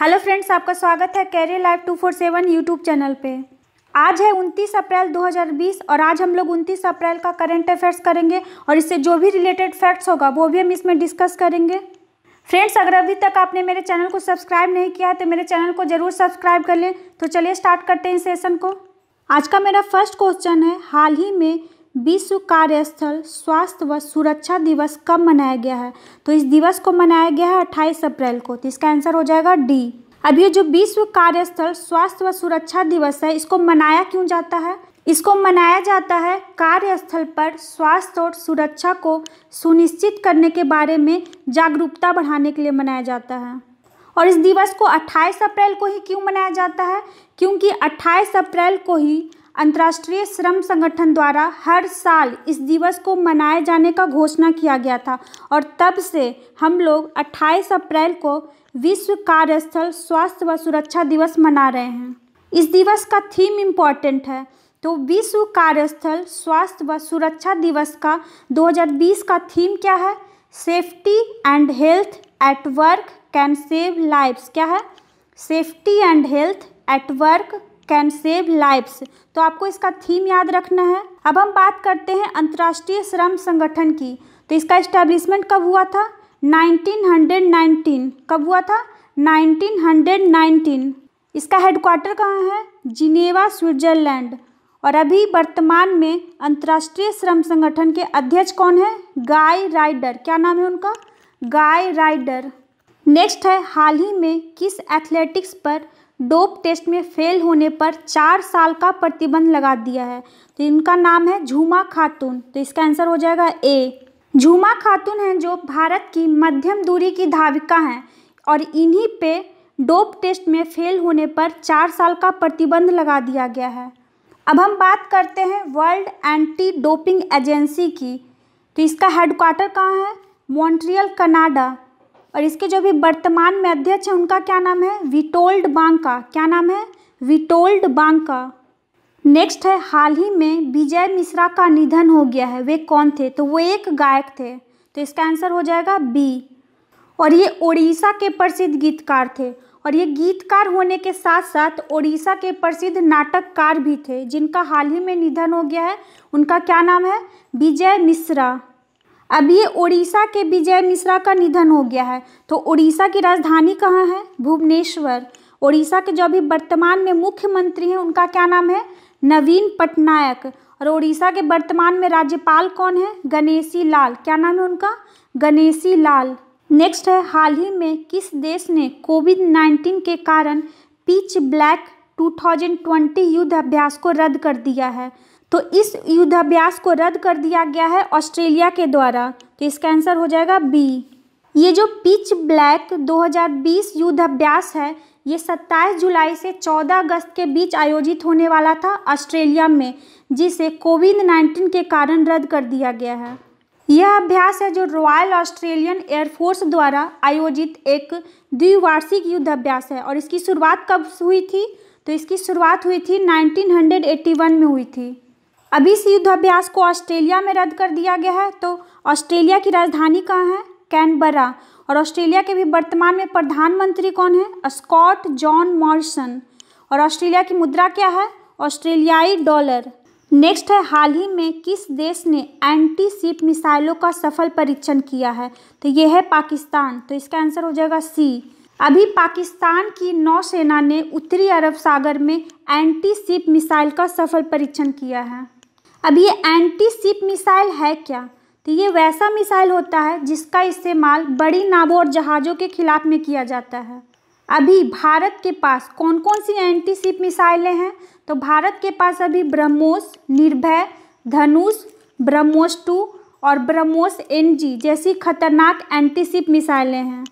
hello friends आपका स्वागत है कैरियर फोर 247 यूट्यूब चैनल पे आज है 29 अप्रैल 2020 और आज हम लोग 29 अप्रैल का करंट अफेयर्स करेंगे और इससे जो भी रिलेटेड फैक्ट्स होगा वो भी हम इसमें डिस्कस करेंगे फ्रेंड्स अगर अभी तक आपने मेरे चैनल को सब्सक्राइब नहीं किया है तो मेरे चैनल को ज़रूर सब्सक्राइब कर लें तो चलिए स्टार्ट करते हैं सेशन को आज का मेरा फर्स्ट क्वेश्चन है हाल ही में विश्व कार्यस्थल स्वास्थ्य व सुरक्षा दिवस कब मनाया गया है तो इस दिवस को मनाया गया है अट्ठाईस अप्रैल को तो इसका आंसर हो जाएगा डी अब ये जो विश्व कार्यस्थल स्वास्थ्य व सुरक्षा दिवस है इसको मनाया क्यों जाता है इसको मनाया जाता है कार्यस्थल पर स्वास्थ्य और सुरक्षा को सुनिश्चित करने के बारे में जागरूकता बढ़ाने के लिए मनाया जाता है और इस दिवस को 28 अप्रैल को ही क्यों मनाया जाता है क्योंकि 28 अप्रैल को ही अंतर्राष्ट्रीय श्रम संगठन द्वारा हर साल इस दिवस को मनाए जाने का घोषणा किया गया था और तब से हम लोग 28 अप्रैल को विश्व कार्यस्थल स्वास्थ्य व सुरक्षा दिवस मना रहे हैं इस दिवस का थीम इम्पॉर्टेंट है तो विश्व कार्यस्थल स्वास्थ्य व सुरक्षा दिवस का 2020 का थीम क्या है safety and health at work can save lives क्या है safety and health at work can save lives तो आपको इसका थीम याद रखना है अब हम बात करते हैं अंतर्राष्ट्रीय श्रम संगठन की तो इसका इस्टेब्लिशमेंट कब हुआ था 1919 कब हुआ था 1919 इसका हेडक्वार्टर कहाँ है जिनेवा स्विट्जरलैंड और अभी वर्तमान में अंतर्राष्ट्रीय श्रम संगठन के अध्यक्ष कौन है गाय राइडर क्या नाम है उनका गाय राइडर नेक्स्ट है हाल ही में किस एथलेटिक्स पर डोप टेस्ट में फेल होने पर चार साल का प्रतिबंध लगा दिया है तो इनका नाम है झूमा खातून तो इसका आंसर हो जाएगा ए झूमा खातून हैं जो भारत की मध्यम दूरी की धाविका हैं और इन्हीं पे डोप टेस्ट में फेल होने पर चार साल का प्रतिबंध लगा दिया गया है अब हम बात करते हैं वर्ल्ड एंटी डोपिंग एजेंसी की तो इसका हेडक्वार्टर कहाँ है मॉन्ट्रियल कनाडा और इसके जो भी वर्तमान में अध्यक्ष हैं उनका क्या नाम है विटोल्ड बांका क्या नाम है विटोल्ड बांका नेक्स्ट है हाल ही में विजय मिश्रा का निधन हो गया है वे कौन थे तो वो एक गायक थे तो इसका आंसर हो जाएगा बी और ये उड़ीसा के प्रसिद्ध गीतकार थे और ये गीतकार होने के साथ साथ ओडिशा के प्रसिद्ध नाटककार भी थे जिनका हाल ही में निधन हो गया है उनका क्या नाम है विजय मिश्रा अभी उड़ीसा के विजय मिश्रा का निधन हो गया है तो उड़ीसा की राजधानी कहाँ है भुवनेश्वर उड़ीसा के जो अभी वर्तमान में मुख्यमंत्री हैं उनका क्या नाम है नवीन पटनायक और उड़ीसा के वर्तमान में राज्यपाल कौन है गणेशी लाल क्या नाम है उनका गणेशी लाल नेक्स्ट है हाल ही में किस देश ने कोविड नाइन्टीन के कारण पिच ब्लैक 2020 युद्ध अभ्यास को रद्द कर दिया है तो इस युद्धाभ्यास को रद्द कर दिया गया है ऑस्ट्रेलिया के द्वारा तो इसका आंसर हो जाएगा बी ये जो पिच ब्लैक 2020 युद्ध अभ्यास है ये 27 जुलाई से 14 अगस्त के बीच आयोजित होने वाला था ऑस्ट्रेलिया में जिसे कोविड 19 के कारण रद्द कर दिया गया है यह अभ्यास है जो रॉयल ऑस्ट्रेलियन एयरफोर्स द्वारा आयोजित एक द्विवार्षिक युद्ध अभ्यास है और इसकी शुरुआत कब हुई थी तो इसकी शुरुआत हुई थी 1981 में हुई थी अभी इस युद्धाभ्यास को ऑस्ट्रेलिया में रद्द कर दिया गया है तो ऑस्ट्रेलिया की राजधानी कहाँ है कैनबरा और ऑस्ट्रेलिया के भी वर्तमान में प्रधानमंत्री कौन है स्कॉट जॉन मॉरिसन और ऑस्ट्रेलिया की मुद्रा क्या है ऑस्ट्रेलियाई डॉलर नेक्स्ट है हाल ही में किस देश ने एंटी सिप मिसाइलों का सफल परीक्षण किया है तो ये है पाकिस्तान तो इसका आंसर हो जाएगा सी अभी पाकिस्तान की नौसेना ने उत्तरी अरब सागर में एंटी सिप मिसाइल का सफल परीक्षण किया है अब ये एंटी सिप मिसाइल है क्या तो ये वैसा मिसाइल होता है जिसका इस्तेमाल बड़ी नावों और जहाज़ों के खिलाफ में किया जाता है अभी भारत के पास कौन कौन सी एंटी सिप मिसाइलें हैं तो भारत के पास अभी ब्रह्मोस निर्भय धनुष ब्रह्मोस टू और ब्रह्मोस एनजी जैसी खतरनाक एंटी सिप मिसाइलें हैं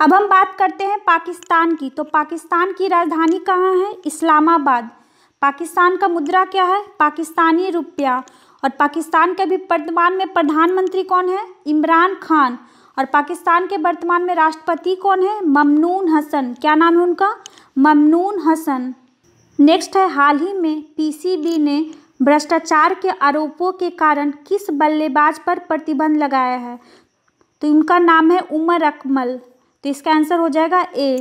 अब हम बात करते हैं पाकिस्तान की तो पाकिस्तान की राजधानी कहाँ है इस्लामाबाद पाकिस्तान का मुद्रा क्या है पाकिस्तानी रुपया और पाकिस्तान के भी वर्तमान में प्रधानमंत्री कौन है इमरान खान और पाकिस्तान के वर्तमान में राष्ट्रपति कौन है ममनून हसन क्या नाम है उनका ममनून हसन नेक्स्ट है हाल ही में पीसीबी ने भ्रष्टाचार के आरोपों के कारण किस बल्लेबाज पर प्रतिबंध लगाया है तो इनका नाम है उमर अकमल तो इसका आंसर हो जाएगा ए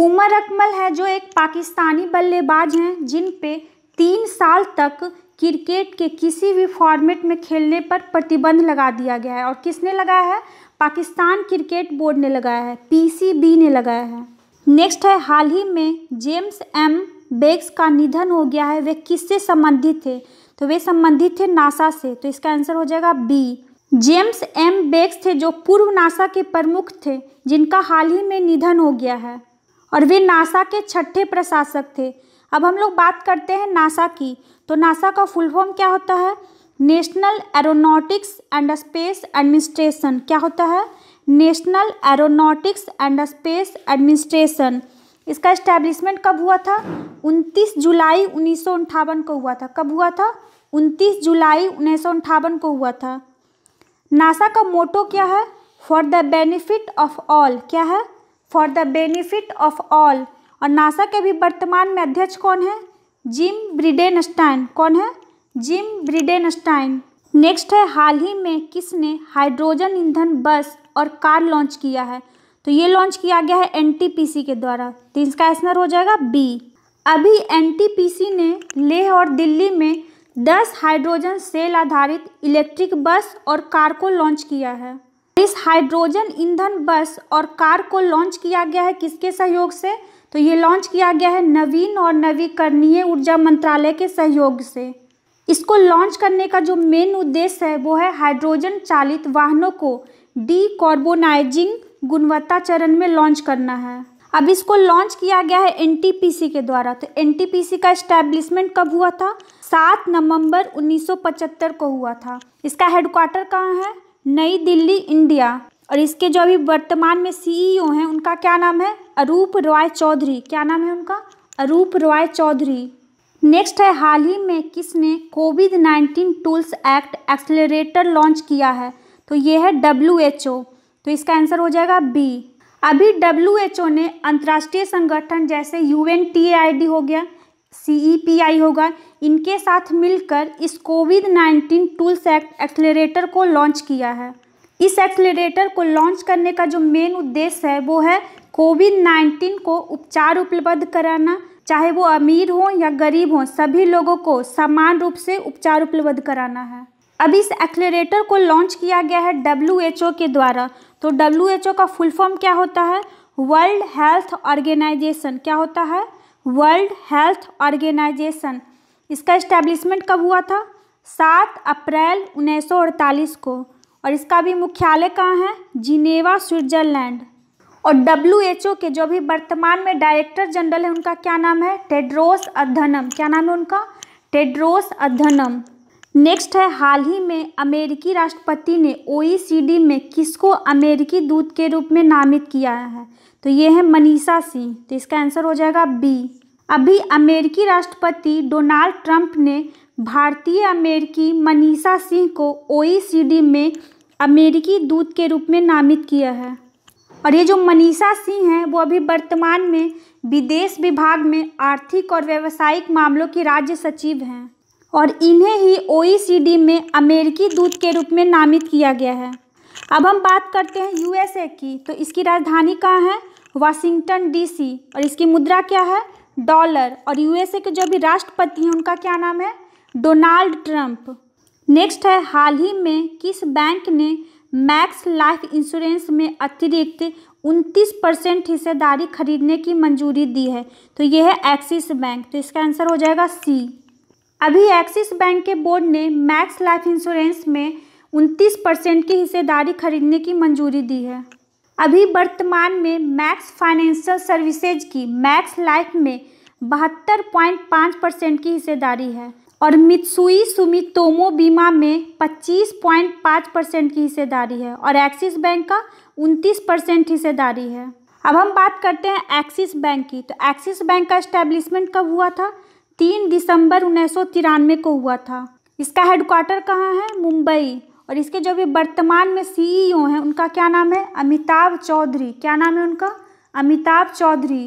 उमर अकमल है जो एक पाकिस्तानी बल्लेबाज हैं जिन पे तीन साल तक क्रिकेट के किसी भी फॉर्मेट में खेलने पर प्रतिबंध लगा दिया गया है और किसने लगाया है पाकिस्तान क्रिकेट बोर्ड ने लगाया है पीसीबी ने लगाया है नेक्स्ट है हाल ही में जेम्स एम बेग्स का निधन हो गया है वे किससे संबंधित थे तो वे संबंधित थे नासा से तो इसका आंसर हो जाएगा बी जेम्स एम बेग्स थे जो पूर्व नासा के प्रमुख थे जिनका हाल ही में निधन हो गया है और वे नासा के छठे प्रशासक थे अब हम लोग बात करते हैं नासा की तो नासा का फुल फॉर्म क्या होता है national aeronautics and space administration क्या होता है national aeronautics and space administration इसका इस्टेब्लिशमेंट कब हुआ था 29 जुलाई उन्नीस को हुआ था कब हुआ था 29 जुलाई उन्नीस को हुआ था नासा का मोटो क्या है for the benefit of all क्या है for the benefit of all और नासा के भी वर्तमान में अध्यक्ष कौन है जिम ब्रिडेनस्टाइन कौन है जिम ब्रिडेनस्टाइन नेक्स्ट है हाल ही में किसने हाइड्रोजन ईंधन बस और कार लॉन्च किया है तो ये लॉन्च किया गया है एनटीपीसी के द्वारा तो इसका आंसर हो जाएगा बी अभी एनटीपीसी ने लेह और दिल्ली में 10 हाइड्रोजन सेल आधारित इलेक्ट्रिक बस और कार को लॉन्च किया है इस हाइड्रोजन ईंधन बस और कार को लॉन्च किया गया है किसके सहयोग से तो ये लॉन्च किया गया है नवीन और नवीकरणीय ऊर्जा मंत्रालय के सहयोग से इसको लॉन्च करने का जो मेन उद्देश्य है वो है हाइड्रोजन चालित वाहनों को डी कार्बोनाइजिंग गुणवत्ता चरण में लॉन्च करना है अब इसको लॉन्च किया गया है एनटीपीसी के द्वारा तो एनटीपीसी का इस्टेब्लिशमेंट कब हुआ था सात नवंबर 1975 को हुआ था इसका हेडक्वार्टर कहाँ है नई दिल्ली इंडिया और इसके जो अभी वर्तमान में सीईओ e हैं उनका क्या नाम है अरूप रॉय चौधरी क्या नाम है उनका अरूप रॉय चौधरी नेक्स्ट है हाल ही में किसने Covid nineteen tools act accelerator launch किया है तो ये है डब्ल्यू एच ओ तो इसका आंसर हो जाएगा बी अभी डब्ल्यू एच ओ ने अंतर्राष्ट्रीय संगठन जैसे U N T I D हो गया सी e होगा इनके साथ मिलकर इस Covid nineteen tools act accelerator को लॉन्च किया है इस एक्सलेटर को लॉन्च करने का जो मेन उद्देश्य है वो है कोविड नाइन्टीन को उपचार उपलब्ध कराना चाहे वो अमीर हो या गरीब हो सभी लोगों को समान रूप से उपचार उपलब्ध कराना है अब इस एक्सलेटर को लॉन्च किया गया है डब्ल्यू के द्वारा तो डब्ल्यू का फुल फॉर्म क्या होता है वर्ल्ड हेल्थ ऑर्गेनाइजेशन क्या होता है वर्ल्ड हेल्थ ऑर्गेनाइजेशन इसका इस्टेब्लिशमेंट कब हुआ था सात अप्रैल उन्नीस को और इसका भी मुख्यालय कहाँ है जिनेवा स्विट्जरलैंड और डब्ल्यू के जो भी वर्तमान में डायरेक्टर जनरल है उनका क्या नाम है टेड्रोस अधनम क्या नाम है उनका टेड्रोस अधनम नेक्स्ट है हाल ही में अमेरिकी राष्ट्रपति ने ओईसीडी में किसको अमेरिकी दूत के रूप में नामित किया है तो ये है मनीषा सिंह तो इसका आंसर हो जाएगा बी अभी अमेरिकी राष्ट्रपति डोनाल्ड ट्रंप ने भारतीय अमेरिकी मनीषा सिंह को ओईसीडी में अमेरिकी दूत के रूप में नामित किया है और ये जो मनीषा सिंह हैं वो अभी वर्तमान में विदेश विभाग में आर्थिक और व्यावसायिक मामलों की राज्य सचिव हैं और इन्हें ही ओ में अमेरिकी दूत के रूप में नामित किया गया है अब हम बात करते हैं यूएसए की तो इसकी राजधानी कहाँ है वाशिंगटन डीसी और इसकी मुद्रा क्या है डॉलर और यूएसए के जो भी राष्ट्रपति हैं उनका क्या नाम है डोनाल्ड ट्रंप नेक्स्ट है हाल ही में किस बैंक ने मैक्स लाइफ इंश्योरेंस में अतिरिक्त 29 परसेंट हिस्सेदारी खरीदने की मंजूरी दी है तो यह है एक्सिस बैंक तो इसका आंसर हो जाएगा सी अभी एक्सिस बैंक के बोर्ड ने मैक्स लाइफ इंश्योरेंस में 29 परसेंट की हिस्सेदारी खरीदने की मंजूरी दी है अभी वर्तमान में मैक्स फाइनेंशियल सर्विसेज की मैक्स लाइफ में बहत्तर पॉइंट पाँच परसेंट की हिस्सेदारी है और मित्सुई सुमितोमो बीमा में 25.5 परसेंट की हिस्सेदारी है और एक्सिस बैंक का 29 परसेंट हिस्सेदारी है अब हम बात करते हैं एक्सिस बैंक की तो एक्सिस बैंक का इस्टेब्लिशमेंट कब हुआ था तीन दिसंबर उन्नीस को हुआ था इसका हेडक्वार्टर कहाँ है मुंबई और इसके जो भी वर्तमान में सीईओ e हैं उनका क्या नाम है अमिताभ चौधरी क्या नाम है उनका अमिताभ चौधरी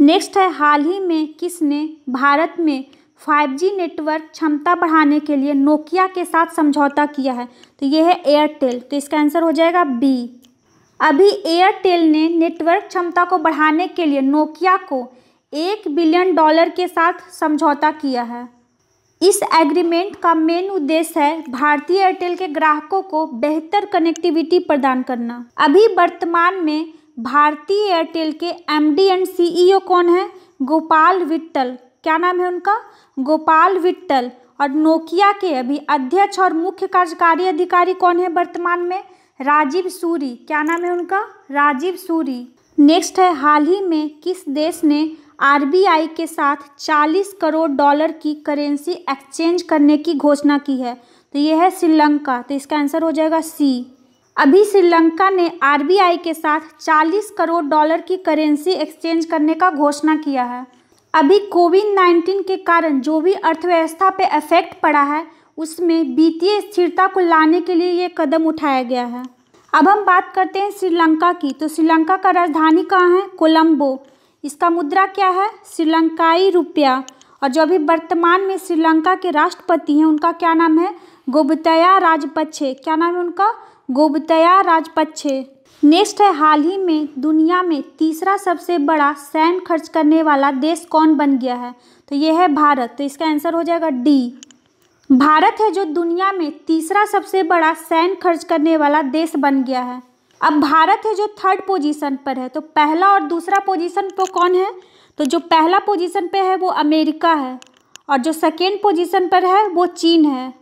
नेक्स्ट है हाल ही में किसने भारत में 5G नेटवर्क क्षमता बढ़ाने के लिए नोकिया के साथ समझौता किया है तो ये है एयरटेल तो इसका आंसर हो जाएगा बी अभी एयरटेल ने नेटवर्क क्षमता को बढ़ाने के लिए नोकिया को एक बिलियन डॉलर के साथ समझौता किया है इस एग्रीमेंट का मेन उद्देश्य है भारतीय एयरटेल के ग्राहकों को बेहतर कनेक्टिविटी प्रदान करना अभी वर्तमान में भारतीय एयरटेल के एमडी एंड सीईओ कौन है गोपाल विट्टल क्या नाम है उनका गोपाल विट्टल और नोकिया के अभी अध्यक्ष और मुख्य कार्यकारी अधिकारी कौन है वर्तमान में राजीव सूरी क्या नाम है उनका राजीव सूरी नेक्स्ट है हाल ही में किस देश ने आरबीआई के साथ 40 करोड़ डॉलर की करेंसी एक्सचेंज करने की घोषणा की है तो यह है श्रीलंका तो इसका आंसर हो जाएगा सी अभी श्रीलंका ने आरबीआई के साथ 40 करोड़ डॉलर की करेंसी एक्सचेंज करने का घोषणा किया है अभी कोविड 19 के कारण जो भी अर्थव्यवस्था पे इफेक्ट पड़ा है उसमें वित्तीय स्थिरता को लाने के लिए ये कदम उठाया गया है अब हम बात करते हैं श्रीलंका की तो श्रीलंका का राजधानी कहाँ है कोलम्बो इसका मुद्रा क्या है श्रीलंकाई रुपया और जो अभी वर्तमान में श्रीलंका के राष्ट्रपति हैं उनका क्या नाम है गोबतया राजपक्षे क्या नाम है उनका गोबतया राजपक्षे नेक्स्ट है हाल ही में दुनिया में तीसरा सबसे बड़ा सैन्य खर्च करने वाला देश कौन बन गया है तो ये है भारत तो इसका आंसर हो जाएगा डी भारत है जो दुनिया में तीसरा सबसे बड़ा सैन्य खर्च करने वाला देश बन गया है अब भारत है जो थर्ड पोजीशन पर है तो पहला और दूसरा पोजीशन तो पर कौन है तो जो पहला पोजीशन पे है वो अमेरिका है और जो सेकेंड पोजीशन पर है वो चीन है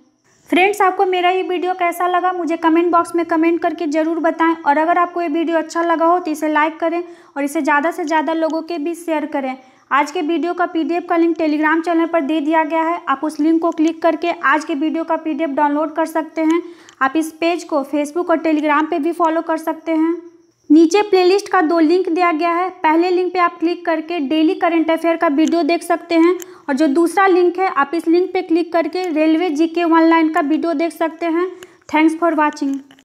फ्रेंड्स आपको मेरा ये वीडियो कैसा लगा मुझे कमेंट बॉक्स में कमेंट करके ज़रूर बताएं और अगर आपको ये वीडियो अच्छा लगा हो तो इसे लाइक करें और इसे ज़्यादा से ज़्यादा लोगों के भी शेयर करें आज के वीडियो का पीडीएफ का लिंक टेलीग्राम चैनल पर दे दिया गया है आप उस लिंक को क्लिक करके आज के वीडियो का पीडीएफ डाउनलोड कर सकते हैं आप इस पेज को फेसबुक और टेलीग्राम पे भी फॉलो कर सकते हैं नीचे प्लेलिस्ट का दो लिंक दिया गया है पहले लिंक पे आप क्लिक करके डेली करंट अफेयर का वीडियो देख सकते हैं और जो दूसरा लिंक है आप इस लिंक पे क्लिक करके रेलवे जीके ऑनलाइन का वीडियो देख सकते हैं थैंक्स फॉर वाचिंग